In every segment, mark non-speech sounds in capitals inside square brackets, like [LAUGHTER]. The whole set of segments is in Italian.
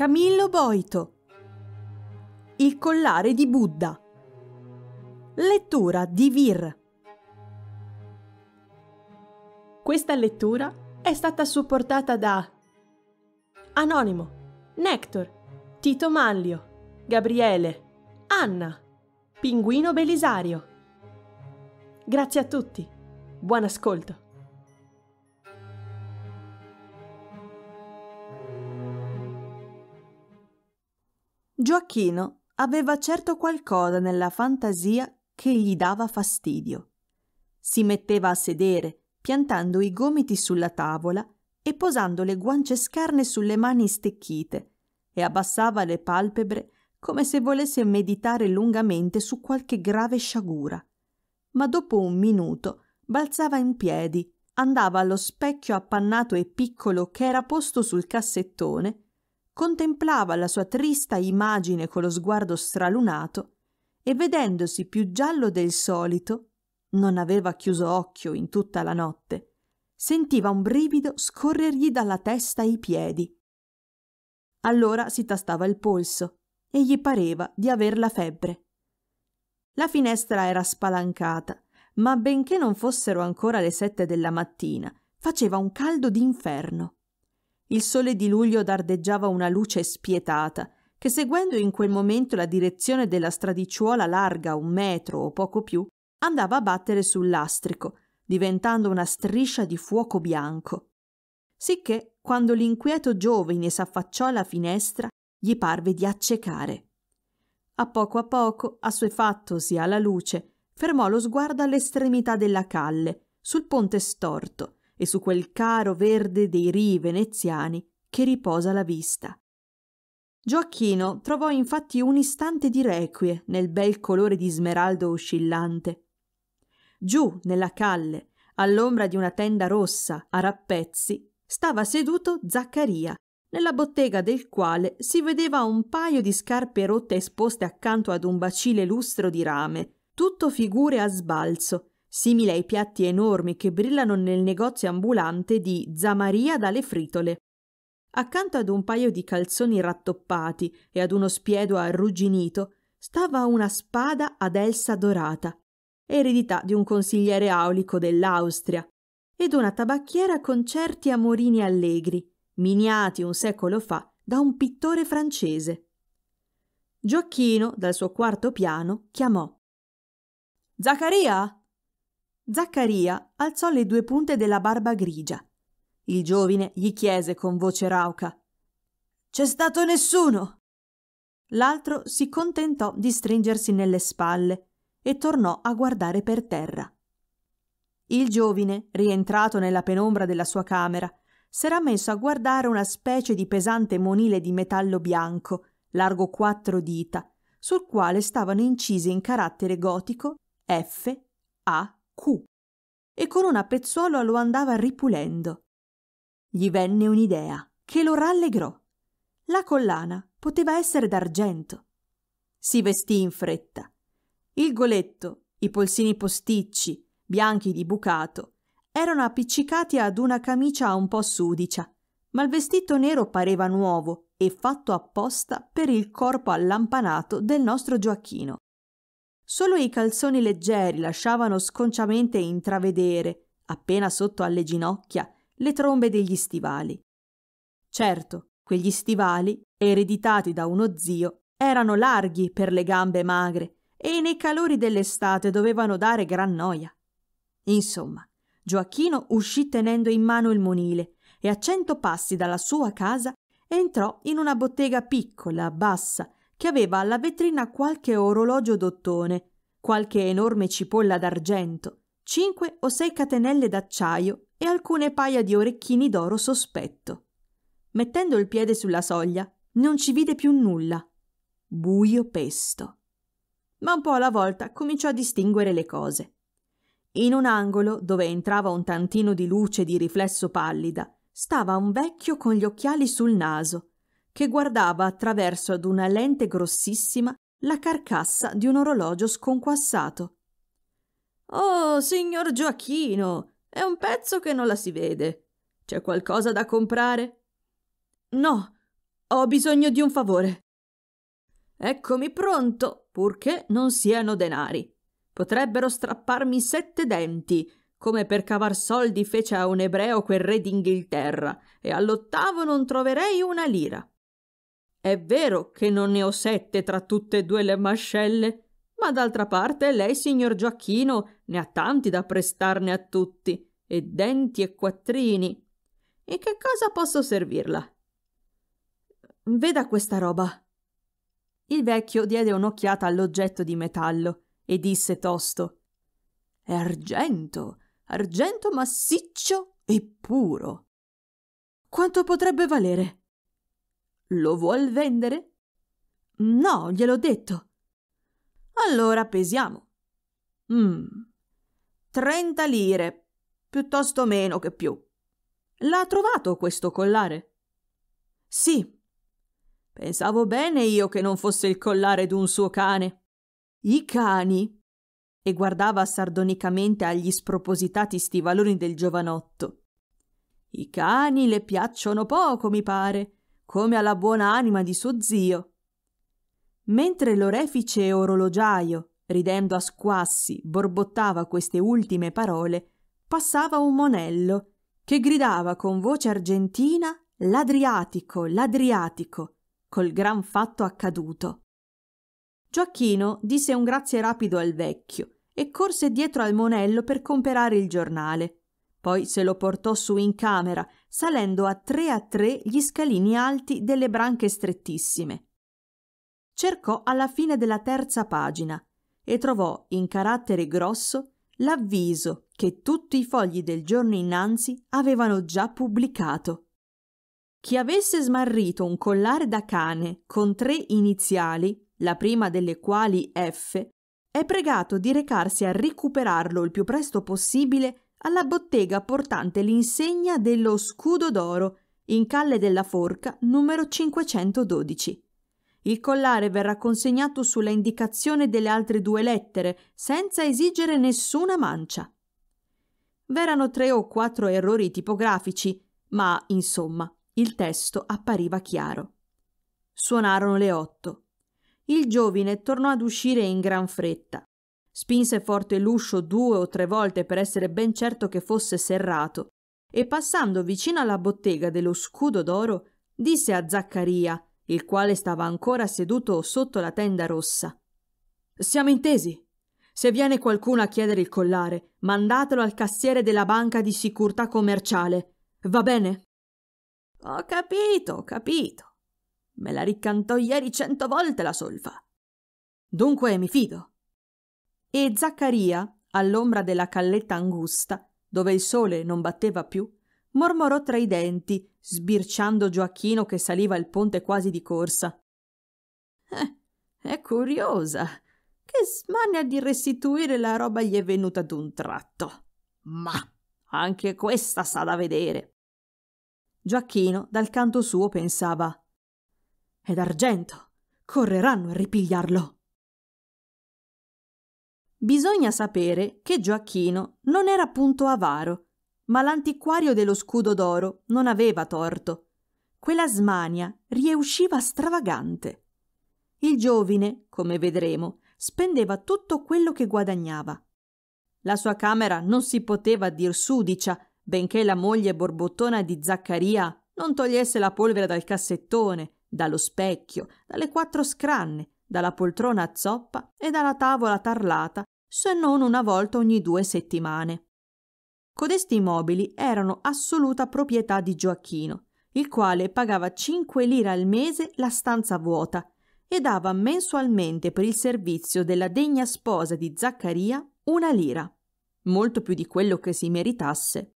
Camillo Boito Il collare di Buddha Lettura di Vir Questa lettura è stata supportata da Anonimo, Nector, Tito Manlio, Gabriele, Anna, Pinguino Belisario. Grazie a tutti, buon ascolto. Gioacchino aveva certo qualcosa nella fantasia che gli dava fastidio. Si metteva a sedere, piantando i gomiti sulla tavola e posando le guance scarne sulle mani stecchite, e abbassava le palpebre come se volesse meditare lungamente su qualche grave sciagura. Ma dopo un minuto balzava in piedi, andava allo specchio appannato e piccolo che era posto sul cassettone contemplava la sua trista immagine con lo sguardo stralunato e vedendosi più giallo del solito, non aveva chiuso occhio in tutta la notte, sentiva un brivido scorrergli dalla testa ai piedi. Allora si tastava il polso e gli pareva di aver la febbre. La finestra era spalancata, ma benché non fossero ancora le sette della mattina, faceva un caldo d'inferno. Il sole di luglio dardeggiava una luce spietata, che seguendo in quel momento la direzione della stradicciuola larga un metro o poco più, andava a battere sul lastrico, diventando una striscia di fuoco bianco. Sicché, quando l'inquieto giovine s'affacciò alla finestra, gli parve di accecare. A poco a poco, assuefattosi alla luce, fermò lo sguardo all'estremità della calle, sul ponte storto, e su quel caro verde dei rii veneziani che riposa la vista. Gioacchino trovò infatti un istante di requie nel bel colore di smeraldo oscillante. Giù, nella calle, all'ombra di una tenda rossa a rappezzi, stava seduto Zaccaria, nella bottega del quale si vedeva un paio di scarpe rotte esposte accanto ad un bacile lustro di rame, tutto figure a sbalzo, simile ai piatti enormi che brillano nel negozio ambulante di Zamaria dalle fritole. Accanto ad un paio di calzoni rattoppati e ad uno spiedo arrugginito stava una spada ad elsa dorata, eredità di un consigliere aulico dell'Austria, ed una tabacchiera con certi amorini allegri, miniati un secolo fa da un pittore francese. Gioacchino, dal suo quarto piano, chiamò. Zaccaria! Zaccaria alzò le due punte della barba grigia. Il giovine gli chiese con voce rauca: C'è stato nessuno! L'altro si contentò di stringersi nelle spalle e tornò a guardare per terra. Il giovine, rientrato nella penombra della sua camera, s'era messo a guardare una specie di pesante monile di metallo bianco, largo quattro dita, sul quale stavano incise in carattere gotico F A Q e con una pezzuola lo andava ripulendo. Gli venne un'idea che lo rallegrò. La collana poteva essere d'argento. Si vestì in fretta. Il goletto, i polsini posticci, bianchi di bucato, erano appiccicati ad una camicia un po' sudicia, ma il vestito nero pareva nuovo e fatto apposta per il corpo allampanato del nostro Gioacchino. Solo i calzoni leggeri lasciavano sconciamente intravedere, appena sotto alle ginocchia, le trombe degli stivali. Certo, quegli stivali, ereditati da uno zio, erano larghi per le gambe magre e nei calori dell'estate dovevano dare gran noia. Insomma, Gioacchino uscì tenendo in mano il monile e a cento passi dalla sua casa entrò in una bottega piccola, bassa, che aveva alla vetrina qualche orologio d'ottone, qualche enorme cipolla d'argento, cinque o sei catenelle d'acciaio e alcune paia di orecchini d'oro sospetto. Mettendo il piede sulla soglia, non ci vide più nulla. Buio pesto. Ma un po' alla volta cominciò a distinguere le cose. In un angolo, dove entrava un tantino di luce di riflesso pallida, stava un vecchio con gli occhiali sul naso, che guardava attraverso ad una lente grossissima la carcassa di un orologio sconquassato. Oh, signor Gioacchino, è un pezzo che non la si vede. C'è qualcosa da comprare? No, ho bisogno di un favore. Eccomi pronto, purché non siano denari. Potrebbero strapparmi sette denti, come per cavar soldi fece a un ebreo quel re d'Inghilterra, e all'ottavo non troverei una lira. È vero che non ne ho sette tra tutte e due le mascelle, ma d'altra parte lei, signor Gioacchino, ne ha tanti da prestarne a tutti, e denti e quattrini. E che cosa posso servirla? Veda questa roba. Il vecchio diede un'occhiata all'oggetto di metallo e disse tosto: È argento, argento massiccio e puro. Quanto potrebbe valere? Lo vuol vendere? No, gliel'ho detto. Allora pesiamo. Mm. 30 lire, piuttosto meno che più. L'ha trovato questo collare? Sì. Pensavo bene io che non fosse il collare d'un suo cane. I cani. E guardava sardonicamente agli spropositati stivaloni del giovanotto. I cani le piacciono poco, mi pare, come alla buona anima di suo zio. Mentre l'orefice orologiaio, ridendo a squassi, borbottava queste ultime parole, passava un monello che gridava con voce argentina L'Adriatico, l'Adriatico, col gran fatto accaduto. Gioacchino disse un grazie rapido al vecchio e corse dietro al monello per comperare il giornale. Poi se lo portò su in camera, salendo a tre a tre gli scalini alti delle branche strettissime. Cercò alla fine della terza pagina e trovò in carattere grosso l'avviso che tutti i fogli del giorno innanzi avevano già pubblicato. Chi avesse smarrito un collare da cane con tre iniziali, la prima delle quali F, è pregato di recarsi a recuperarlo il più presto possibile alla bottega portante l'insegna dello Scudo d'Oro in Calle della Forca numero 512. Il collare verrà consegnato sulla indicazione delle altre due lettere, senza esigere nessuna mancia. V'erano tre o quattro errori tipografici, ma, insomma, il testo appariva chiaro. Suonarono le otto. Il giovine tornò ad uscire in gran fretta. Spinse forte l'uscio due o tre volte per essere ben certo che fosse serrato e passando vicino alla bottega dello scudo d'oro disse a Zaccaria, il quale stava ancora seduto sotto la tenda rossa. Siamo intesi. Se viene qualcuno a chiedere il collare, mandatelo al cassiere della banca di sicurtà commerciale. Va bene? Ho capito, ho capito. Me la ricantò ieri cento volte la solfa. Dunque mi fido. E Zaccaria, all'ombra della calletta angusta, dove il sole non batteva più, mormorò tra i denti, sbirciando Gioacchino che saliva il ponte quasi di corsa. Eh, è curiosa. Che smania di restituire la roba gli è venuta d'un tratto. Ma anche questa sa da vedere. Gioacchino, dal canto suo, pensava: È d'argento. Correranno a ripigliarlo. Bisogna sapere che Gioacchino non era punto avaro, ma l'antiquario dello scudo d'oro non aveva torto. Quella smania riusciva stravagante. Il giovine, come vedremo, spendeva tutto quello che guadagnava. La sua camera non si poteva dir sudicia, benché la moglie borbottona di Zaccaria non togliesse la polvere dal cassettone, dallo specchio, dalle quattro scranne, dalla poltrona zoppa e dalla tavola tarlata, se non una volta ogni due settimane. Codesti mobili erano assoluta proprietà di Gioacchino, il quale pagava 5 lire al mese la stanza vuota e dava mensualmente per il servizio della degna sposa di Zaccaria una lira, molto più di quello che si meritasse.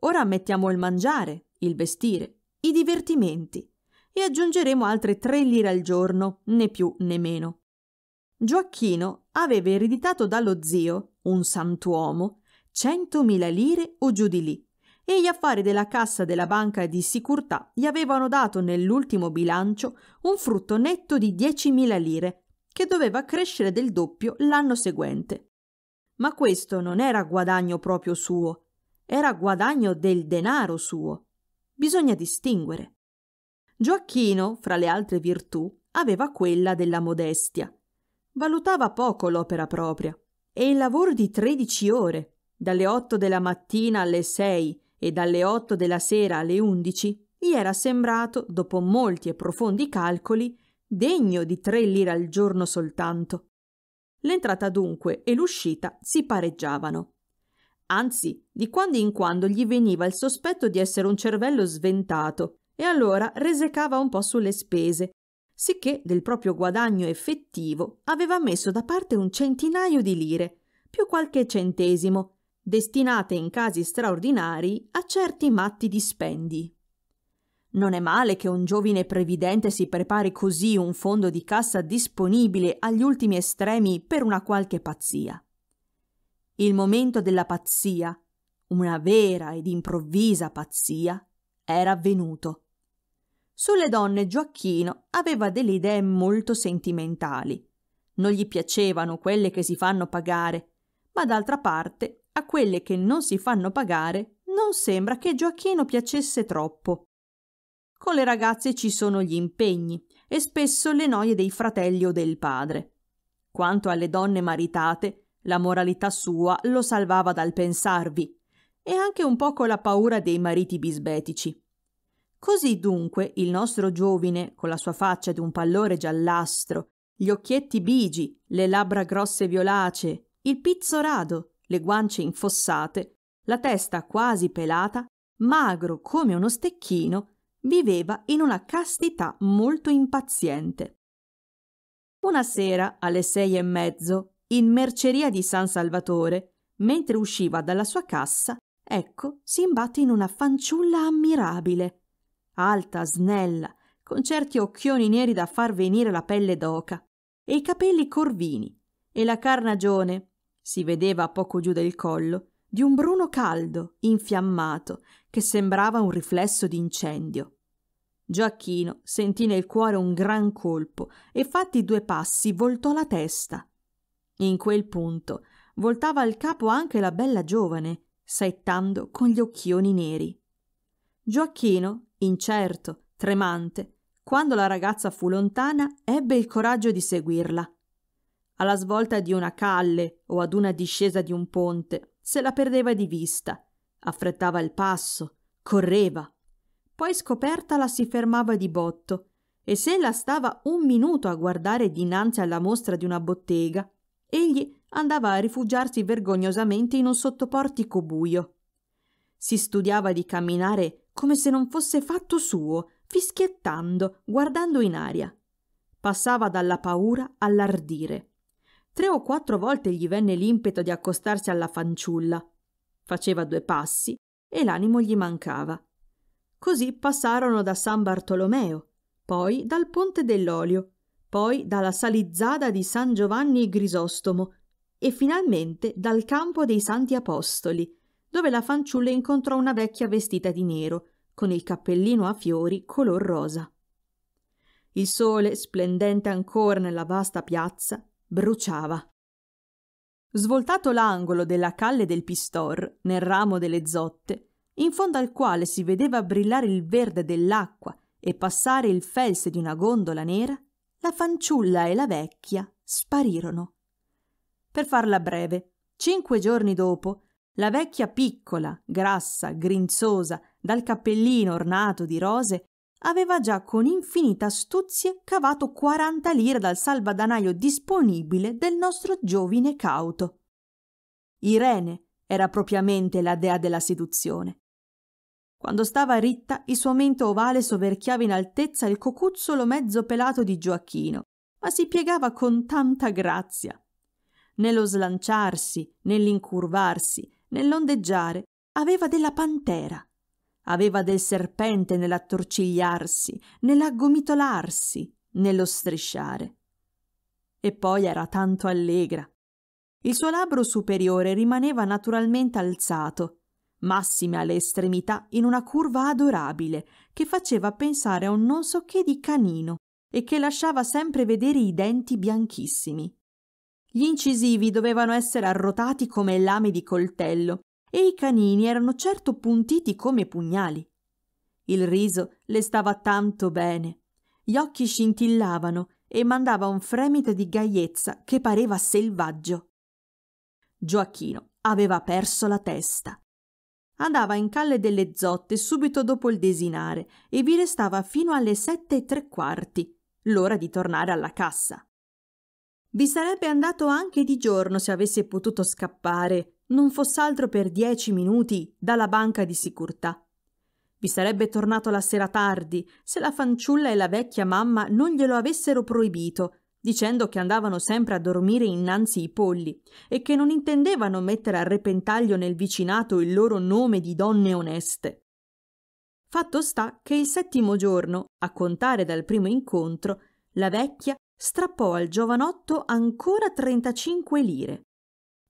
Ora mettiamo il mangiare, il vestire, i divertimenti, e aggiungeremo altre 3 lire al giorno, né più né meno. Gioacchino aveva ereditato dallo zio, un santuomo, 100.000 lire o giù di lì, e gli affari della cassa della banca di sicurtà gli avevano dato nell'ultimo bilancio un frutto netto di 10.000 lire, che doveva crescere del doppio l'anno seguente. Ma questo non era guadagno proprio suo, era guadagno del denaro suo. Bisogna distinguere. Gioacchino, fra le altre virtù, aveva quella della modestia. Valutava poco l'opera propria e il lavoro di tredici ore, dalle otto della mattina alle sei e dalle otto della sera alle undici, gli era sembrato, dopo molti e profondi calcoli, degno di tre lire al giorno soltanto. L'entrata dunque e l'uscita si pareggiavano. Anzi, di quando in quando gli veniva il sospetto di essere un cervello sventato, e allora resecava un po' sulle spese, sicché del proprio guadagno effettivo aveva messo da parte un centinaio di lire, più qualche centesimo, destinate in casi straordinari a certi matti dispendi. Non è male che un giovine previdente si prepari così un fondo di cassa disponibile agli ultimi estremi per una qualche pazzia. Il momento della pazzia, una vera ed improvvisa pazzia, era avvenuto. Sulle donne Gioacchino aveva delle idee molto sentimentali. Non gli piacevano quelle che si fanno pagare, ma d'altra parte a quelle che non si fanno pagare non sembra che Gioacchino piacesse troppo. Con le ragazze ci sono gli impegni e spesso le noie dei fratelli o del padre. Quanto alle donne maritate, la moralità sua lo salvava dal pensarvi e anche un poco la paura dei mariti bisbetici. Così dunque il nostro giovine, con la sua faccia d'un pallore giallastro, gli occhietti bigi, le labbra grosse violacee, il pizzo rado, le guance infossate, la testa quasi pelata, magro come uno stecchino, viveva in una castità molto impaziente. Una sera, alle sei e mezzo, in merceria di San Salvatore, mentre usciva dalla sua cassa, ecco, si imbatte in una fanciulla ammirabile, alta, snella, con certi occhioni neri da far venire la pelle d'oca, e i capelli corvini, e la carnagione, si vedeva poco giù del collo, di un bruno caldo, infiammato, che sembrava un riflesso d'incendio. Gioacchino sentì nel cuore un gran colpo e fatti due passi voltò la testa. In quel punto voltava il capo anche la bella giovane, saettando con gli occhioni neri. Gioacchino, incerto, tremante, quando la ragazza fu lontana, ebbe il coraggio di seguirla. Alla svolta di una calle o ad una discesa di un ponte, se la perdeva di vista, affrettava il passo, correva. Poi scopertala si fermava di botto e se ella stava un minuto a guardare dinanzi alla mostra di una bottega, egli andava a rifugiarsi vergognosamente in un sottoportico buio. Si studiava di camminare come se non fosse fatto suo, fischiettando, guardando in aria. Passava dalla paura all'ardire. Tre o quattro volte gli venne l'impeto di accostarsi alla fanciulla. Faceva due passi e l'animo gli mancava. Così passarono da San Bartolomeo, poi dal Ponte dell'Olio, poi dalla Salizzada di San Giovanni Grisostomo e finalmente dal Campo dei Santi Apostoli, dove la fanciulla incontrò una vecchia vestita di nero, con il cappellino a fiori color rosa. Il sole, splendente ancora nella vasta piazza, bruciava. Svoltato l'angolo della calle del Pistor, nel ramo delle zotte, in fondo al quale si vedeva brillare il verde dell'acqua e passare il felse di una gondola nera, la fanciulla e la vecchia sparirono. Per farla breve, cinque giorni dopo, la vecchia piccola, grassa, grinzosa, dal cappellino ornato di rose, aveva già con infinita astuzie cavato 40 lire dal salvadanaio disponibile del nostro giovine cauto. Irene era propriamente la dea della seduzione. Quando stava ritta, il suo mento ovale soverchiava in altezza il cocuzzolo mezzo pelato di Gioacchino, ma si piegava con tanta grazia. Nello slanciarsi, nell'incurvarsi, nell'ondeggiare aveva della pantera, aveva del serpente nell'attorcigliarsi, nell'aggomitolarsi, nello strisciare. E poi era tanto allegra. Il suo labbro superiore rimaneva naturalmente alzato, massime alle estremità in una curva adorabile che faceva pensare a un non so che di canino e che lasciava sempre vedere i denti bianchissimi. Gli incisivi dovevano essere arrotati come lame di coltello e i canini erano certo puntiti come pugnali. Il riso le stava tanto bene. Gli occhi scintillavano e mandava un fremito di gaiezza che pareva selvaggio. Gioacchino aveva perso la testa. Andava in calle delle zotte subito dopo il desinare e vi restava fino alle sette e tre quarti, l'ora di tornare alla cassa. Vi sarebbe andato anche di giorno se avesse potuto scappare, non foss'altro per dieci minuti, dalla banca di sicurtà. Vi sarebbe tornato la sera tardi, se la fanciulla e la vecchia mamma non glielo avessero proibito, dicendo che andavano sempre a dormire innanzi i polli e che non intendevano mettere a repentaglio nel vicinato il loro nome di donne oneste. Fatto sta che il settimo giorno, a contare dal primo incontro, la vecchia strappò al giovanotto ancora 35 lire.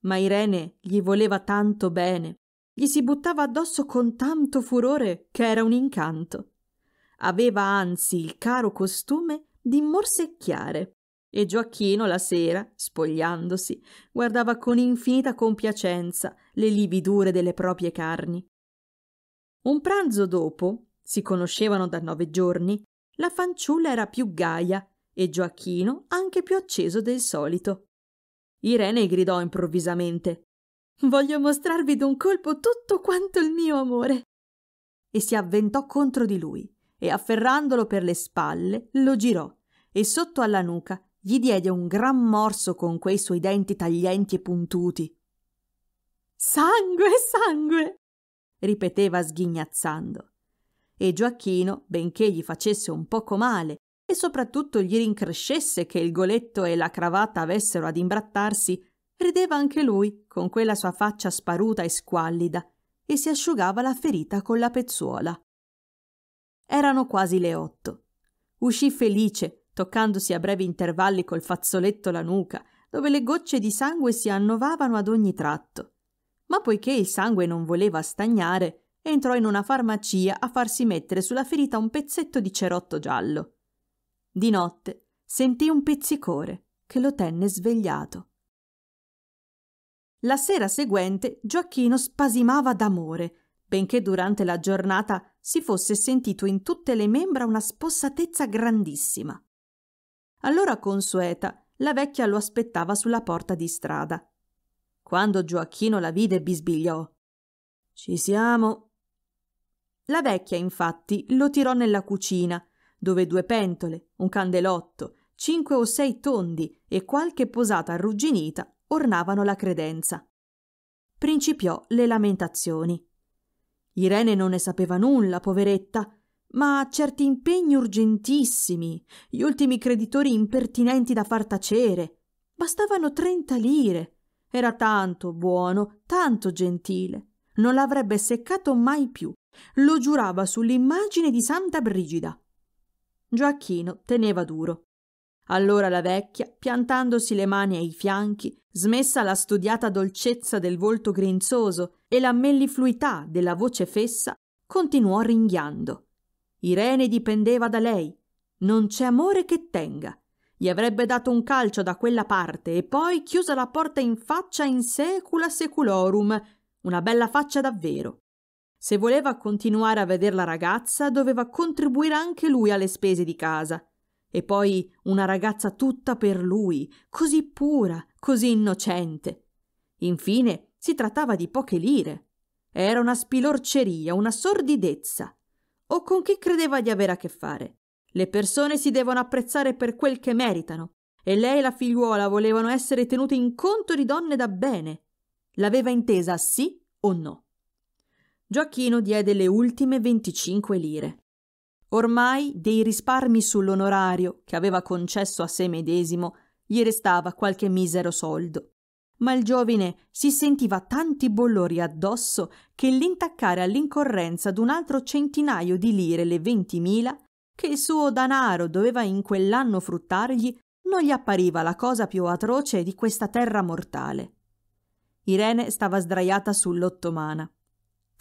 Ma Irene gli voleva tanto bene, gli si buttava addosso con tanto furore che era un incanto. Aveva anzi il caro costume di morsecchiare e Gioacchino la sera, spogliandosi, guardava con infinita compiacenza le lividure delle proprie carni. Un pranzo dopo, si conoscevano da nove giorni, la fanciulla era più gaia e Gioacchino anche più acceso del solito. Irene gridò improvvisamente Voglio mostrarvi d'un colpo tutto quanto il mio amore. E si avventò contro di lui e afferrandolo per le spalle lo girò e sotto alla nuca gli diede un gran morso con quei suoi denti taglienti e puntuti. Sangue, sangue! ripeteva sghignazzando. E Gioacchino, benché gli facesse un poco male e soprattutto gli rincrescesse che il goletto e la cravatta avessero ad imbrattarsi, rideva anche lui con quella sua faccia sparuta e squallida e si asciugava la ferita con la pezzuola. Erano quasi le otto. Uscì felice, toccandosi a brevi intervalli col fazzoletto la nuca, dove le gocce di sangue si annovavano ad ogni tratto. Ma poiché il sangue non voleva stagnare, entrò in una farmacia a farsi mettere sulla ferita un pezzetto di cerotto giallo. Di notte sentì un pizzicore che lo tenne svegliato. La sera seguente Gioacchino spasimava d'amore, benché durante la giornata si fosse sentito in tutte le membra una spossatezza grandissima. Allora consueta, la vecchia lo aspettava sulla porta di strada. Quando Gioacchino la vide bisbigliò. Ci siamo. La vecchia, infatti, lo tirò nella cucina dove due pentole, un candelotto, cinque o sei tondi e qualche posata arrugginita ornavano la credenza. Principiò le lamentazioni. Irene non ne sapeva nulla, poveretta, ma certi impegni urgentissimi, gli ultimi creditori impertinenti da far tacere. Bastavano trenta lire. Era tanto buono, tanto gentile. Non l'avrebbe seccato mai più. Lo giurava sull'immagine di Santa Brigida. Gioacchino teneva duro. Allora la vecchia, piantandosi le mani ai fianchi, smessa la studiata dolcezza del volto grinzoso e la mellifluità della voce fessa, continuò ringhiando. Irene dipendeva da lei. Non c'è amore che tenga. Gli avrebbe dato un calcio da quella parte e poi chiusa la porta in faccia in secula seculorum. Una bella faccia davvero. Se voleva continuare a vedere la ragazza, doveva contribuire anche lui alle spese di casa. E poi una ragazza tutta per lui, così pura, così innocente. Infine, si trattava di poche lire. Era una spilorceria, una sordidezza. O con chi credeva di avere a che fare? Le persone si devono apprezzare per quel che meritano, e lei e la figliuola volevano essere tenute in conto di donne da bene. L'aveva intesa sì o no? Gioacchino diede le ultime 25 lire. Ormai dei risparmi sull'onorario che aveva concesso a sé medesimo gli restava qualche misero soldo. Ma il giovine si sentiva tanti bollori addosso che l'intaccare all'incorrenza d'un altro centinaio di lire le ventimila che il suo danaro doveva in quell'anno fruttargli non gli appariva la cosa più atroce di questa terra mortale. Irene stava sdraiata sull'ottomana.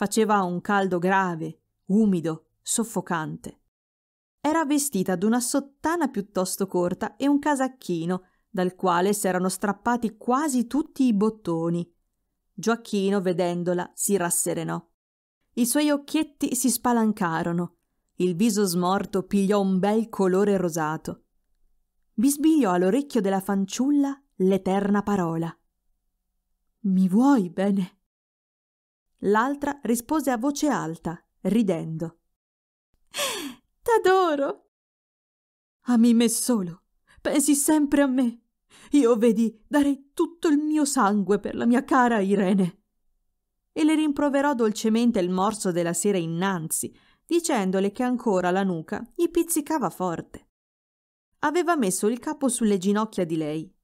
Faceva un caldo grave, umido, soffocante. Era vestita una sottana piuttosto corta e un casacchino, dal quale si erano strappati quasi tutti i bottoni. Gioacchino, vedendola, si rasserenò. I suoi occhietti si spalancarono. Il viso smorto pigliò un bel colore rosato. Bisbigliò all'orecchio della fanciulla l'eterna parola. Mi vuoi bene? L'altra rispose a voce alta, ridendo. [LAUGHS] T'adoro! A me solo. Pensi sempre a me. Io, vedi, darei tutto il mio sangue per la mia cara Irene. E le rimproverò dolcemente il morso della sera innanzi, dicendole che ancora la nuca gli pizzicava forte. Aveva messo il capo sulle ginocchia di lei.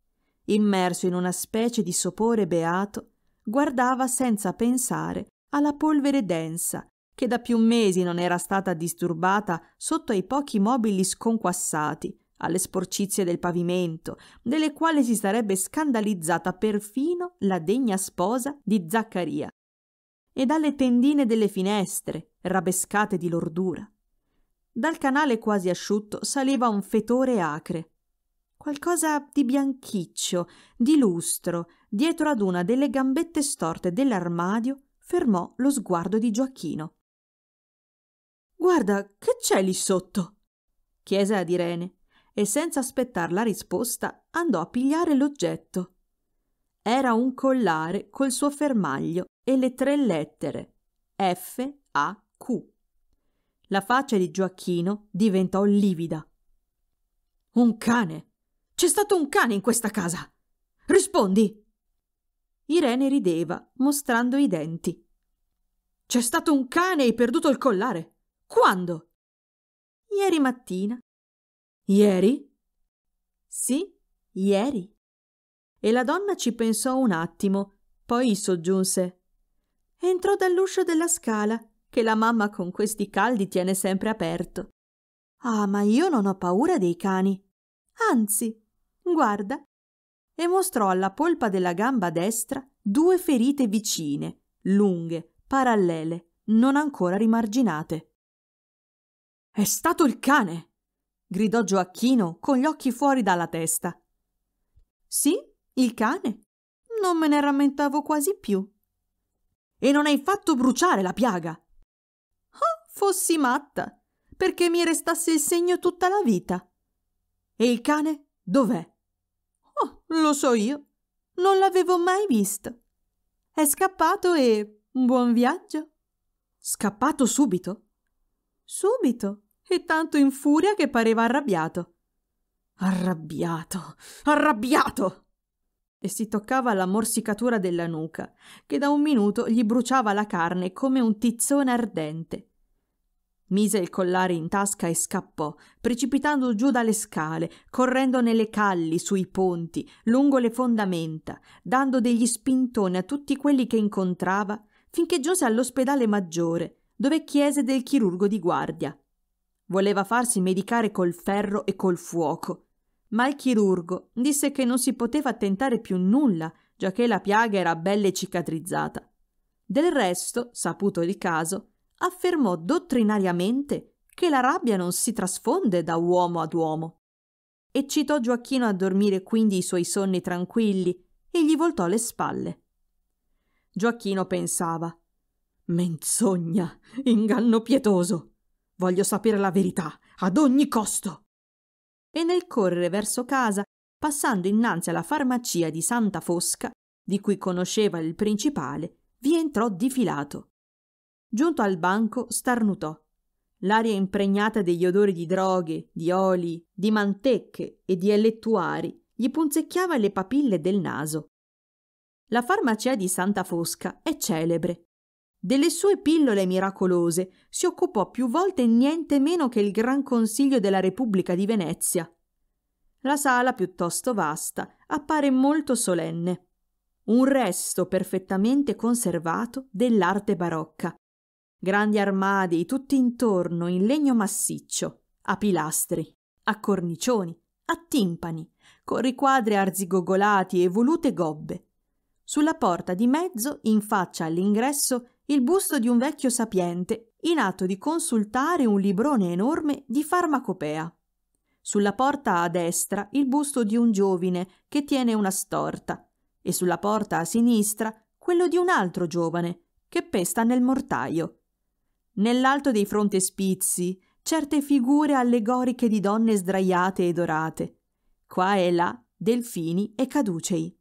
Immerso in una specie di sopore beato, guardava senza pensare alla polvere densa che da più mesi non era stata disturbata sotto ai pochi mobili sconquassati, alle sporcizie del pavimento, delle quali si sarebbe scandalizzata perfino la degna sposa di Zaccaria, e dalle tendine delle finestre, rabescate di lordura. Dal canale quasi asciutto saliva un fetore acre, qualcosa di bianchiccio, di lustro, dietro ad una delle gambette storte dell'armadio, fermò lo sguardo di Gioacchino. Guarda, che c'è lì sotto? chiese ad Irene e senza aspettar la risposta andò a pigliare l'oggetto. Era un collare col suo fermaglio e le tre lettere F A Q. La faccia di Gioacchino diventò livida. Un cane, c'è stato un cane in questa casa. Rispondi. Irene rideva, mostrando i denti. C'è stato un cane e hai perduto il collare. Quando? Ieri mattina. Ieri? Sì, ieri. E la donna ci pensò un attimo, poi soggiunse. Entrò dall'uscio della scala, che la mamma con questi caldi tiene sempre aperto. Ah, ma io non ho paura dei cani. Anzi, Guarda. E mostrò alla polpa della gamba destra due ferite vicine, lunghe, parallele, non ancora rimarginate. È stato il cane! gridò Gioacchino con gli occhi fuori dalla testa. Sì, il cane. Non me ne rammentavo quasi più. E non hai fatto bruciare la piaga? Oh, fossi matta! Perché mi restasse il segno tutta la vita. E il cane dov'è? Oh, lo so io. Non l'avevo mai visto. È scappato e buon viaggio. Scappato subito? Subito, e tanto in furia che pareva arrabbiato. Arrabbiato, arrabbiato! E si toccava la morsicatura della nuca, che da un minuto gli bruciava la carne come un tizzone ardente. Mise il collare in tasca e scappò, precipitando giù dalle scale, correndo nelle calli, sui ponti, lungo le fondamenta, dando degli spintoni a tutti quelli che incontrava, finché giunse all'ospedale maggiore, dove chiese del chirurgo di guardia. Voleva farsi medicare col ferro e col fuoco, ma il chirurgo disse che non si poteva tentare più nulla, giacché la piaga era belle cicatrizzata. Del resto, saputo il caso, affermò dottrinariamente che la rabbia non si trasfonde da uomo ad uomo. Eccitò Gioacchino a dormire quindi i suoi sonni tranquilli e gli voltò le spalle. Gioacchino pensava Menzogna, inganno pietoso. Voglio sapere la verità, ad ogni costo. E nel correre verso casa, passando innanzi alla farmacia di Santa Fosca, di cui conosceva il principale, vi entrò difilato. Giunto al banco, starnutò. L'aria impregnata degli odori di droghe, di oli, di mantecche e di elettuari gli punzecchiava le papille del naso. La farmacia di Santa Fosca è celebre. Delle sue pillole miracolose si occupò più volte niente meno che il Gran Consiglio della Repubblica di Venezia. La sala, piuttosto vasta, appare molto solenne. Un resto perfettamente conservato dell'arte barocca, Grandi armadi tutti intorno in legno massiccio, a pilastri, a cornicioni, a timpani, con riquadri arzigogolati e volute gobbe. Sulla porta di mezzo, in faccia all'ingresso, il busto di un vecchio sapiente, in atto di consultare un librone enorme di farmacopea. Sulla porta a destra il busto di un giovine che tiene una storta e sulla porta a sinistra quello di un altro giovane che pesta nel mortaio. Nell'alto dei frontespizi certe figure allegoriche di donne sdraiate e dorate. Qua e là delfini e caducei.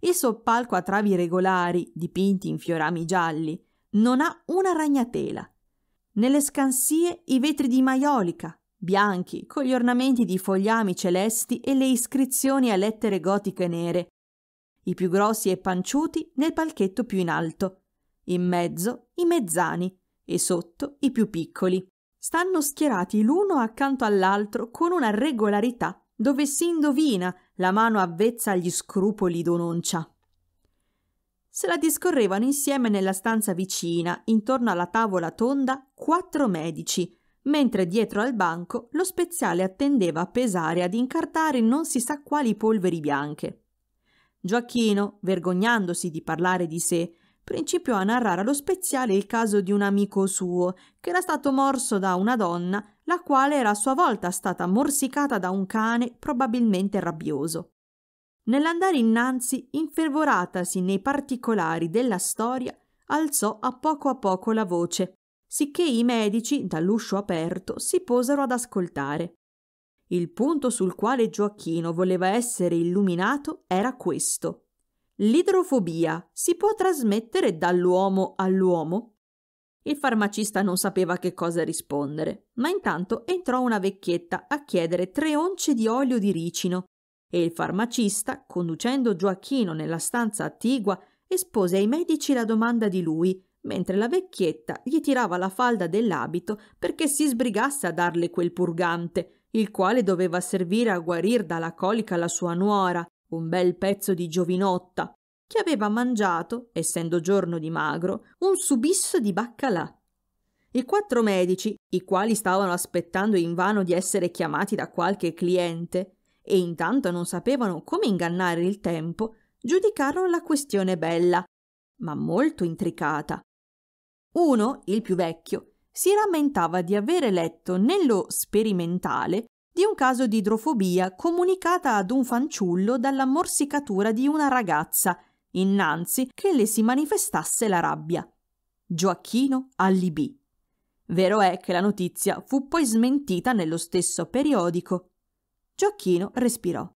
Il soppalco a travi regolari, dipinti in fiorami gialli, non ha una ragnatela. Nelle scansie i vetri di maiolica, bianchi, con gli ornamenti di fogliami celesti e le iscrizioni a lettere gotiche nere. I più grossi e panciuti nel palchetto più in alto. In mezzo i mezzani, e sotto i più piccoli. Stanno schierati l'uno accanto all'altro con una regolarità dove si indovina la mano avvezza agli scrupoli d'un'oncia. Se la discorrevano insieme nella stanza vicina, intorno alla tavola tonda, quattro medici, mentre dietro al banco lo speziale attendeva a pesare ad incartare non si sa quali polveri bianche. Gioacchino, vergognandosi di parlare di sé, principiò a narrare allo speziale il caso di un amico suo, che era stato morso da una donna, la quale era a sua volta stata morsicata da un cane probabilmente rabbioso. Nell'andare innanzi, infervoratasi nei particolari della storia, alzò a poco a poco la voce, sicché i medici, dall'uscio aperto, si posero ad ascoltare. Il punto sul quale Gioacchino voleva essere illuminato era questo. L'idrofobia si può trasmettere dall'uomo all'uomo? Il farmacista non sapeva che cosa rispondere, ma intanto entrò una vecchietta a chiedere tre once di olio di ricino e il farmacista, conducendo Gioacchino nella stanza attigua, espose ai medici la domanda di lui, mentre la vecchietta gli tirava la falda dell'abito perché si sbrigasse a darle quel purgante, il quale doveva servire a guarir dalla colica la sua nuora, un bel pezzo di giovinotta, che aveva mangiato, essendo giorno di magro, un subisso di baccalà. I quattro medici, i quali stavano aspettando invano di essere chiamati da qualche cliente, e intanto non sapevano come ingannare il tempo, giudicarono la questione bella, ma molto intricata. Uno, il più vecchio, si rammentava di avere letto nello sperimentale di un caso di idrofobia comunicata ad un fanciullo dalla morsicatura di una ragazza innanzi che le si manifestasse la rabbia. Gioacchino allibì. Vero è che la notizia fu poi smentita nello stesso periodico. Gioacchino respirò.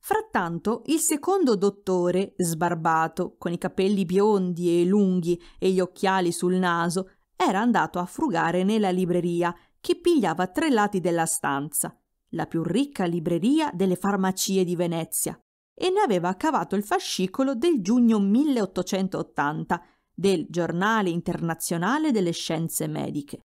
Frattanto il secondo dottore, sbarbato, con i capelli biondi e lunghi e gli occhiali sul naso, era andato a frugare nella libreria che pigliava tre lati della stanza la più ricca libreria delle farmacie di Venezia, e ne aveva cavato il fascicolo del giugno 1880 del Giornale internazionale delle scienze mediche.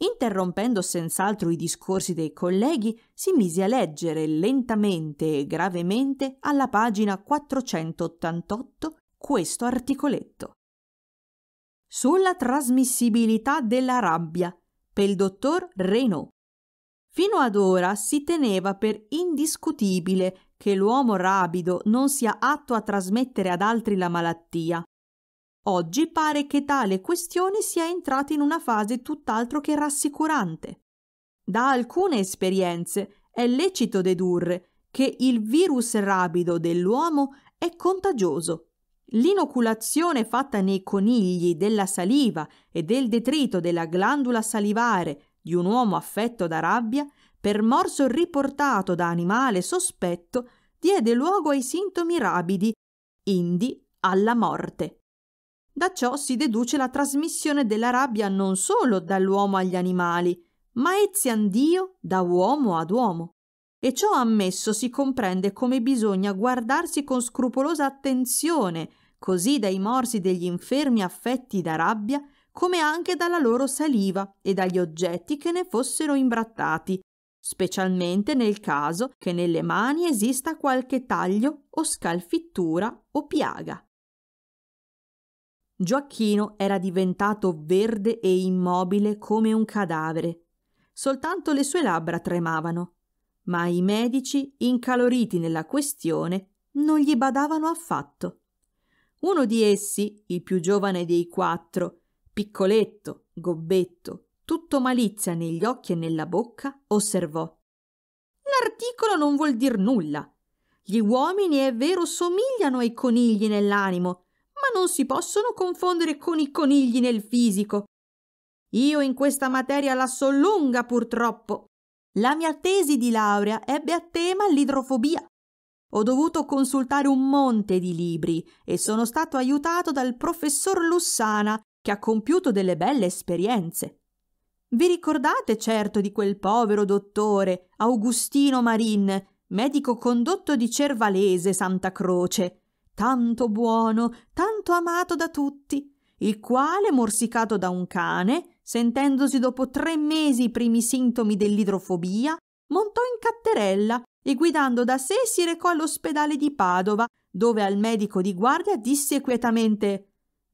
Interrompendo senz'altro i discorsi dei colleghi, si mise a leggere lentamente e gravemente alla pagina 488 questo articoletto. Sulla trasmissibilità della rabbia, per il dottor Renault. Fino ad ora si teneva per indiscutibile che l'uomo rabido non sia atto a trasmettere ad altri la malattia. Oggi pare che tale questione sia entrata in una fase tutt'altro che rassicurante. Da alcune esperienze è lecito dedurre che il virus rabido dell'uomo è contagioso. L'inoculazione fatta nei conigli della saliva e del detrito della glandula salivare di un uomo affetto da rabbia, per morso riportato da animale sospetto, diede luogo ai sintomi rabidi, indi alla morte. Da ciò si deduce la trasmissione della rabbia non solo dall'uomo agli animali, ma ezian Dio da uomo ad uomo. E ciò ammesso si comprende come bisogna guardarsi con scrupolosa attenzione, così dai morsi degli infermi affetti da rabbia come anche dalla loro saliva e dagli oggetti che ne fossero imbrattati, specialmente nel caso che nelle mani esista qualche taglio o scalfittura o piaga. Gioacchino era diventato verde e immobile come un cadavere. Soltanto le sue labbra tremavano, ma i medici, incaloriti nella questione, non gli badavano affatto. Uno di essi, il più giovane dei quattro, piccoletto, gobbetto, tutto malizia negli occhi e nella bocca, osservò. L'articolo non vuol dir nulla. Gli uomini, è vero, somigliano ai conigli nell'animo, ma non si possono confondere con i conigli nel fisico. Io in questa materia la so lunga, purtroppo. La mia tesi di laurea ebbe a tema l'idrofobia. Ho dovuto consultare un monte di libri e sono stato aiutato dal professor Lussana, che ha compiuto delle belle esperienze. Vi ricordate certo di quel povero dottore Augustino Marin, medico condotto di Cervalese Santa Croce, tanto buono, tanto amato da tutti, il quale, morsicato da un cane, sentendosi dopo tre mesi i primi sintomi dell'idrofobia, montò in catterella e guidando da sé si recò all'ospedale di Padova, dove al medico di guardia disse quietamente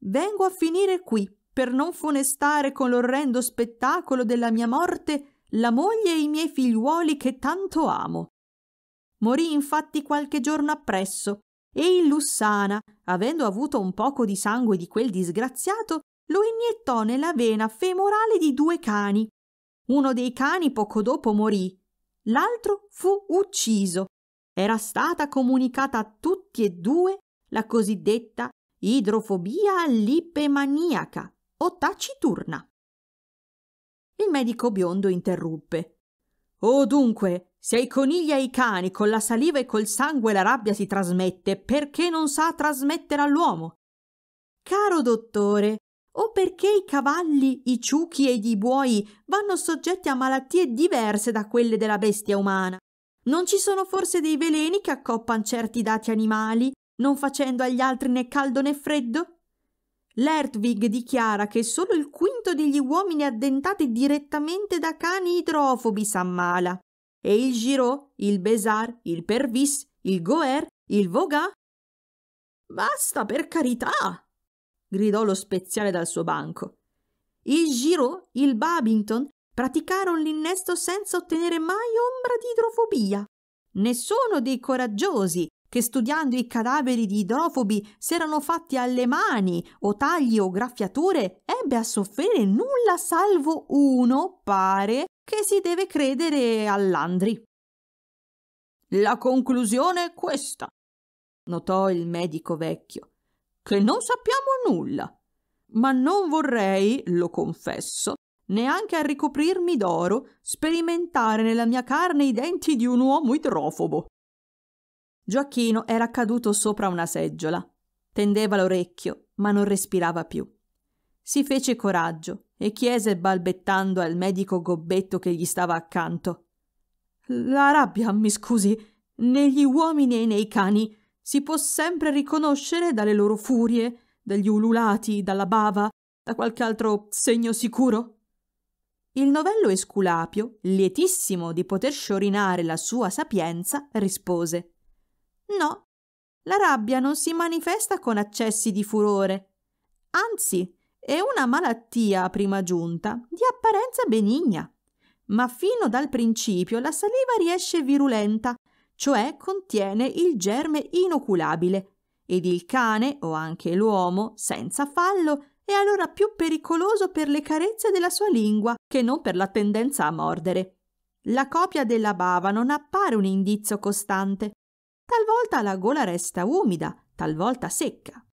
vengo a finire qui per non funestare con l'orrendo spettacolo della mia morte la moglie e i miei figliuoli che tanto amo. Morì infatti qualche giorno appresso e il Lussana, avendo avuto un poco di sangue di quel disgraziato, lo iniettò nella vena femorale di due cani. Uno dei cani poco dopo morì, l'altro fu ucciso. Era stata comunicata a tutti e due la cosiddetta idrofobia lipemaniaca o taciturna. Il medico biondo interruppe. Oh dunque, se ai conigli e ai cani con la saliva e col sangue la rabbia si trasmette, perché non sa trasmettere all'uomo? Caro dottore, o perché i cavalli, i ciuchi ed i buoi vanno soggetti a malattie diverse da quelle della bestia umana? Non ci sono forse dei veleni che accoppan certi dati animali non facendo agli altri né caldo né freddo? L'Ertwig dichiara che solo il quinto degli uomini addentati direttamente da cani idrofobi s'ammala e il Giraud, il Besar, il Pervis, il Goer, il Vogat. Basta per carità! gridò lo speziale dal suo banco. Il Giraud, il Babington praticarono l'innesto senza ottenere mai ombra di idrofobia. Nessuno dei coraggiosi che studiando i cadaveri di idrofobi erano fatti alle mani o tagli o graffiature, ebbe a soffrire nulla salvo uno, pare, che si deve credere all'andri. La conclusione è questa, notò il medico vecchio, che non sappiamo nulla. Ma non vorrei, lo confesso, neanche a ricoprirmi d'oro, sperimentare nella mia carne i denti di un uomo idrofobo. Gioacchino era caduto sopra una seggiola. Tendeva l'orecchio, ma non respirava più. Si fece coraggio e chiese balbettando al medico gobbetto che gli stava accanto. La rabbia, mi scusi, negli uomini e nei cani si può sempre riconoscere dalle loro furie, dagli ululati, dalla bava, da qualche altro segno sicuro? Il novello Esculapio, lietissimo di poter sciorinare la sua sapienza, rispose No, la rabbia non si manifesta con accessi di furore. Anzi, è una malattia a prima giunta, di apparenza benigna. Ma fino dal principio la saliva riesce virulenta, cioè contiene il germe inoculabile, ed il cane o anche l'uomo, senza fallo, è allora più pericoloso per le carezze della sua lingua che non per la tendenza a mordere. La copia della bava non appare un indizio costante, Talvolta la gola resta umida, talvolta secca.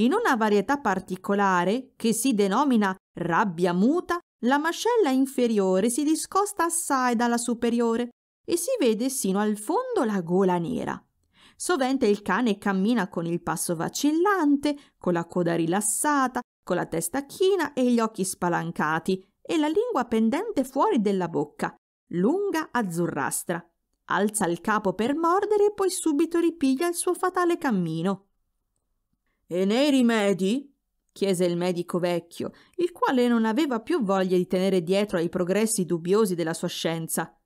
In una varietà particolare, che si denomina rabbia muta, la mascella inferiore si discosta assai dalla superiore e si vede sino al fondo la gola nera. Sovente il cane cammina con il passo vacillante, con la coda rilassata, con la testa china e gli occhi spalancati e la lingua pendente fuori della bocca, lunga azzurrastra alza il capo per mordere e poi subito ripiglia il suo fatale cammino. E nei rimedi? chiese il medico vecchio, il quale non aveva più voglia di tenere dietro ai progressi dubbiosi della sua scienza.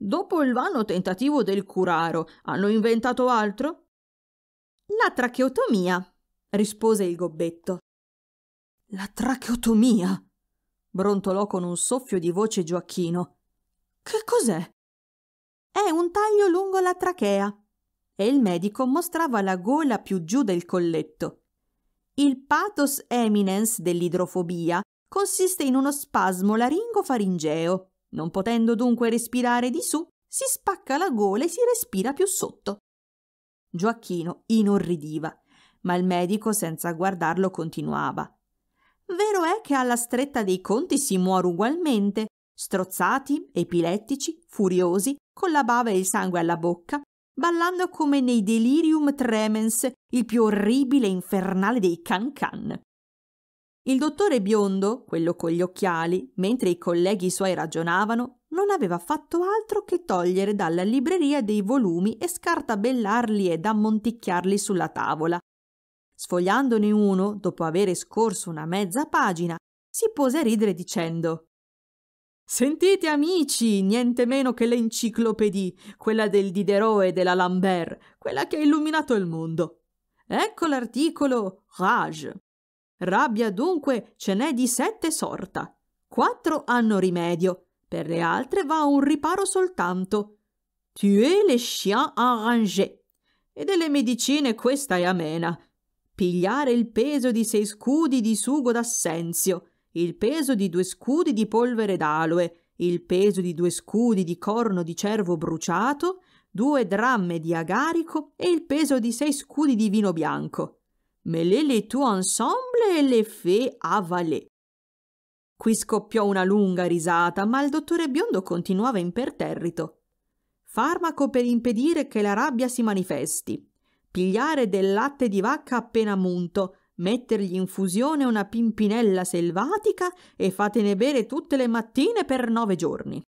Dopo il vano tentativo del curaro, hanno inventato altro? La tracheotomia, rispose il gobbetto. La tracheotomia? brontolò con un soffio di voce Gioacchino. Che cos'è? È un taglio lungo la trachea. E il medico mostrava la gola più giù del colletto. Il pathos eminens dell'idrofobia consiste in uno spasmo laringo-faringeo. Non potendo dunque respirare di su, si spacca la gola e si respira più sotto. Gioacchino inorridiva, ma il medico senza guardarlo continuava. Vero è che alla stretta dei conti si muore ugualmente, strozzati, epilettici, furiosi, con la bava e il sangue alla bocca, ballando come nei delirium tremens, il più orribile e infernale dei can-can. Il dottore biondo, quello con gli occhiali, mentre i colleghi suoi ragionavano, non aveva fatto altro che togliere dalla libreria dei volumi e scartabellarli ed ammonticchiarli sulla tavola. Sfogliandone uno, dopo avere scorso una mezza pagina, si pose a ridere dicendo Sentite amici, niente meno che l'enciclopedia, quella del Diderot e della Lambert, quella che ha illuminato il mondo. Ecco l'articolo Rage. Rabbia dunque ce n'è di sette sorta. Quattro hanno rimedio, per le altre va un riparo soltanto. Tuez les chiens arrangés. E delle medicine questa è amena. Pigliare il peso di sei scudi di sugo d'assenzio, il peso di due scudi di polvere d'aloe, il peso di due scudi di corno di cervo bruciato, due dramme di agarico e il peso di sei scudi di vino bianco. Mêlez les tout ensemble et les fait avaler. Qui scoppiò una lunga risata, ma il dottore biondo continuava imperterrito. Farmaco per impedire che la rabbia si manifesti. Pigliare del latte di vacca appena munto, mettergli in fusione una pimpinella selvatica e fatene bere tutte le mattine per nove giorni.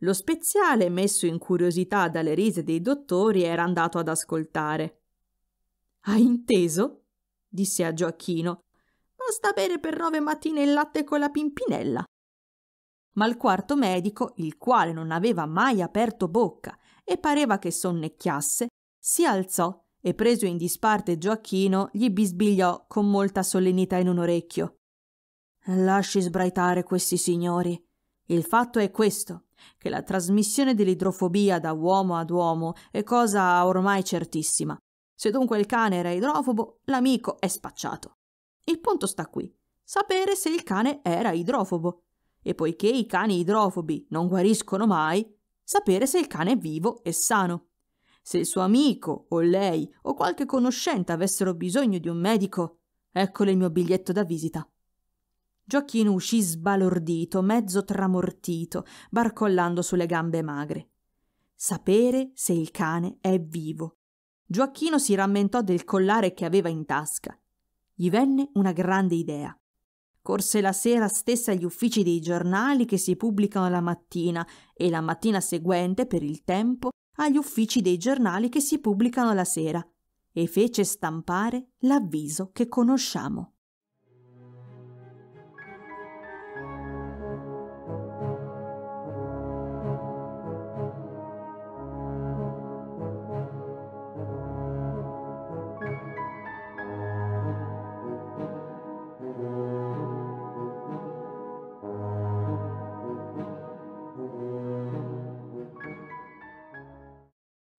Lo speziale, messo in curiosità dalle risa dei dottori, era andato ad ascoltare. Hai inteso? disse a Gioacchino. Basta bere per nove mattine il latte con la pimpinella. Ma il quarto medico, il quale non aveva mai aperto bocca e pareva che sonnecchiasse, si alzò e preso in disparte Gioacchino, gli bisbigliò con molta solennità in un orecchio. Lasci sbraitare questi signori. Il fatto è questo, che la trasmissione dell'idrofobia da uomo ad uomo è cosa ormai certissima. Se dunque il cane era idrofobo, l'amico è spacciato. Il punto sta qui, sapere se il cane era idrofobo. E poiché i cani idrofobi non guariscono mai, sapere se il cane è vivo e sano. Se il suo amico, o lei, o qualche conoscente avessero bisogno di un medico, eccole il mio biglietto da visita. Gioacchino uscì sbalordito, mezzo tramortito, barcollando sulle gambe magre. Sapere se il cane è vivo. Gioacchino si rammentò del collare che aveva in tasca. Gli venne una grande idea. Corse la sera stessa agli uffici dei giornali che si pubblicano la mattina e la mattina seguente, per il tempo, agli uffici dei giornali che si pubblicano la sera e fece stampare l'avviso che conosciamo.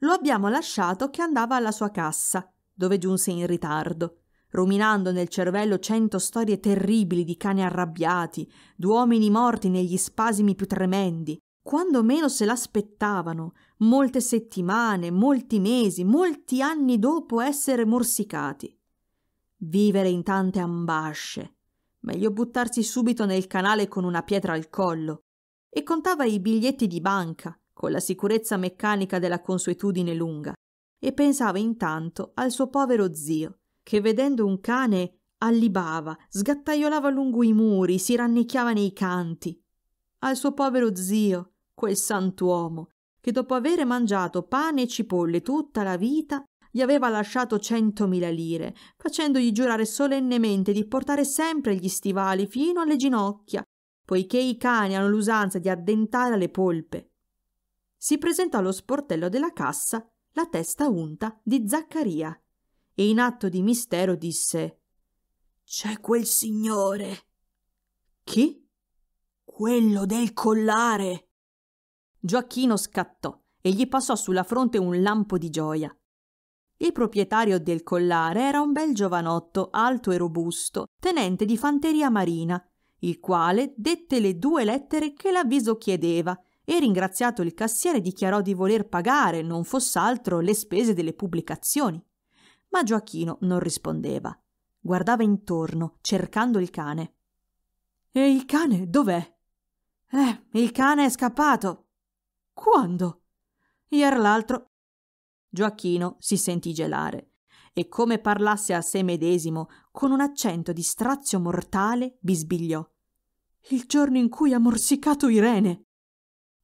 lo abbiamo lasciato che andava alla sua cassa, dove giunse in ritardo, ruminando nel cervello cento storie terribili di cani arrabbiati, d'uomini morti negli spasimi più tremendi, quando meno se l'aspettavano, molte settimane, molti mesi, molti anni dopo essere morsicati. Vivere in tante ambasce. Meglio buttarsi subito nel canale con una pietra al collo. E contava i biglietti di banca, con la sicurezza meccanica della consuetudine lunga, e pensava intanto al suo povero zio, che vedendo un cane allibava, sgattaiolava lungo i muri, si rannicchiava nei canti. Al suo povero zio, quel sant'uomo, che dopo avere mangiato pane e cipolle tutta la vita, gli aveva lasciato centomila lire, facendogli giurare solennemente di portare sempre gli stivali fino alle ginocchia, poiché i cani hanno l'usanza di addentare le polpe si presentò allo sportello della cassa la testa unta di Zaccaria e in atto di mistero disse C'è quel signore. Chi? Quello del collare. Gioacchino scattò e gli passò sulla fronte un lampo di gioia. Il proprietario del collare era un bel giovanotto, alto e robusto, tenente di fanteria marina, il quale dette le due lettere che l'avviso chiedeva e ringraziato il cassiere dichiarò di voler pagare, non fosse altro, le spese delle pubblicazioni. Ma Gioacchino non rispondeva. Guardava intorno, cercando il cane. E il cane dov'è? Eh, il cane è scappato. Quando? Ier l'altro. Gioacchino si sentì gelare e come parlasse a sé medesimo, con un accento di strazio mortale, bisbigliò. Il giorno in cui ha morsicato Irene.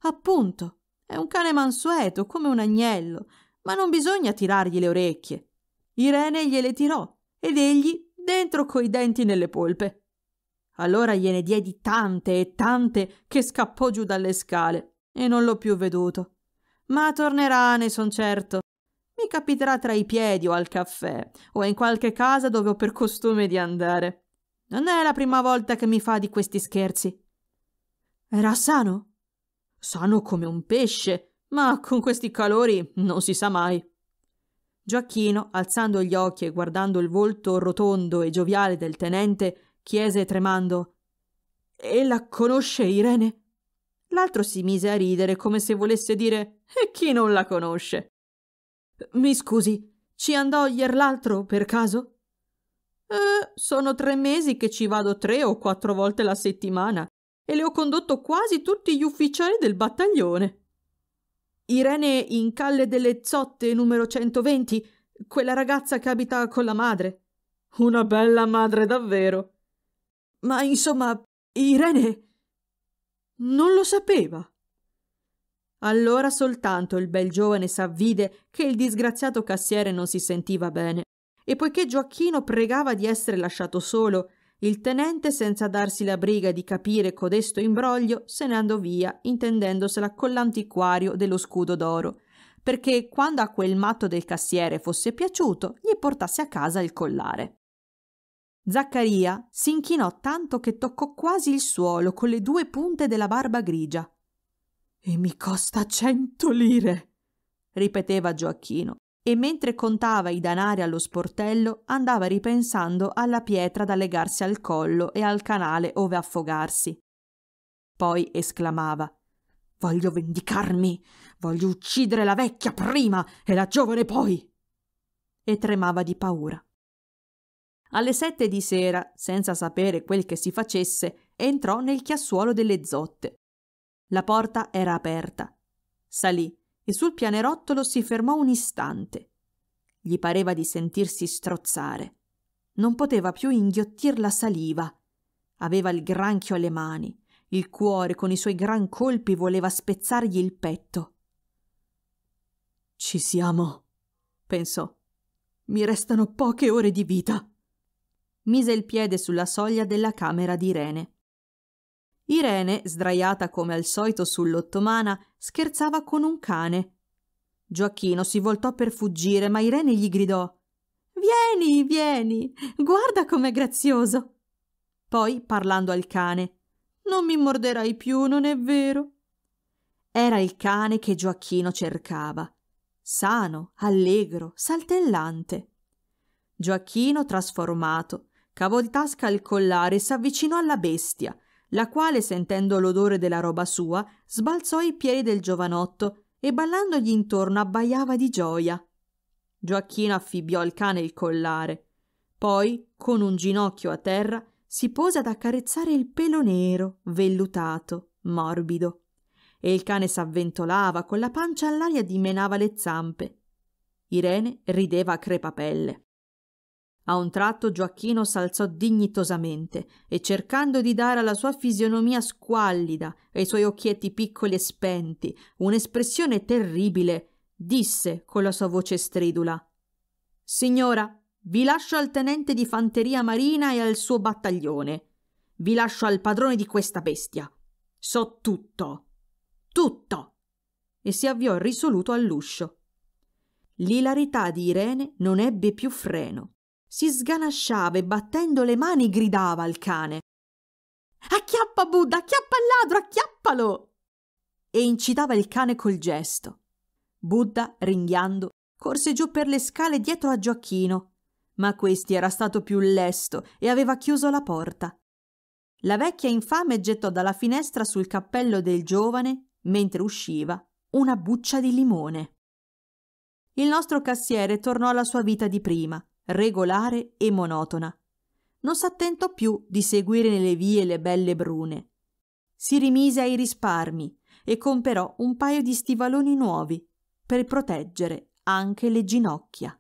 Appunto, è un cane mansueto, come un agnello, ma non bisogna tirargli le orecchie. Irene gliele tirò ed egli dentro coi denti nelle polpe. Allora gliene diedi tante e tante che scappò giù dalle scale e non l'ho più veduto. Ma tornerà, ne son certo. Mi capiterà tra i piedi o al caffè o in qualche casa dove ho per costume di andare. Non è la prima volta che mi fa di questi scherzi. Era sano? sano come un pesce, ma con questi calori non si sa mai. Gioacchino, alzando gli occhi e guardando il volto rotondo e gioviale del tenente, chiese tremando E la conosce Irene? L'altro si mise a ridere come se volesse dire E chi non la conosce? Mi scusi, ci andò ier l'altro per caso? Eh, sono tre mesi che ci vado tre o quattro volte la settimana e le ho condotto quasi tutti gli ufficiali del battaglione. Irene in Calle delle Zotte numero 120, quella ragazza che abita con la madre. Una bella madre davvero. Ma insomma, Irene non lo sapeva. Allora soltanto il bel giovane s'avvide che il disgraziato cassiere non si sentiva bene, e poiché Gioacchino pregava di essere lasciato solo il tenente, senza darsi la briga di capire codesto imbroglio, se ne andò via, intendendosela con l'antiquario dello scudo d'oro, perché quando a quel matto del cassiere fosse piaciuto, gli portasse a casa il collare. Zaccaria si inchinò tanto che toccò quasi il suolo con le due punte della barba grigia. E mi costa cento lire, ripeteva Gioacchino e mentre contava i danari allo sportello andava ripensando alla pietra da legarsi al collo e al canale ove affogarsi. Poi esclamava Voglio vendicarmi, voglio uccidere la vecchia prima e la giovane poi. E tremava di paura. Alle sette di sera, senza sapere quel che si facesse, entrò nel chiassuolo delle zotte. La porta era aperta. Salì e sul pianerottolo si fermò un istante. Gli pareva di sentirsi strozzare. Non poteva più inghiottir la saliva. Aveva il granchio alle mani. Il cuore con i suoi gran colpi voleva spezzargli il petto. Ci siamo, pensò. Mi restano poche ore di vita. Mise il piede sulla soglia della camera di Irene. Irene, sdraiata come al solito sull'ottomana, scherzava con un cane. Gioacchino si voltò per fuggire, ma Irene gli gridò Vieni, vieni, guarda com'è grazioso. Poi, parlando al cane, Non mi morderai più, non è vero? Era il cane che Gioacchino cercava. Sano, allegro, saltellante. Gioacchino, trasformato, cavò di tasca il collare e s'avvicinò alla bestia, la quale, sentendo l'odore della roba sua, sbalzò ai piedi del giovanotto e ballandogli intorno abbaiava di gioia. Gioacchino affibbiò al cane il collare. Poi, con un ginocchio a terra, si pose ad accarezzare il pelo nero, vellutato, morbido. E il cane s'avventolava, con la pancia all'aria dimenava le zampe. Irene rideva a crepapelle. A un tratto Gioacchino s'alzò dignitosamente e cercando di dare alla sua fisionomia squallida e ai suoi occhietti piccoli e spenti un'espressione terribile, disse con la sua voce stridula Signora, vi lascio al tenente di fanteria marina e al suo battaglione. Vi lascio al padrone di questa bestia. So tutto. Tutto. E si avviò risoluto all'uscio. L'ilarità di Irene non ebbe più freno si sganasciava e battendo le mani gridava al cane Acchiappa Buddha, acchiappa il ladro, acchiappalo! E incitava il cane col gesto. Buddha, ringhiando, corse giù per le scale dietro a Gioacchino, ma questi era stato più lesto e aveva chiuso la porta. La vecchia infame gettò dalla finestra sul cappello del giovane, mentre usciva, una buccia di limone. Il nostro cassiere tornò alla sua vita di prima regolare e monotona. Non s'attentò più di seguire nelle vie le belle brune. Si rimise ai risparmi e comperò un paio di stivaloni nuovi per proteggere anche le ginocchia.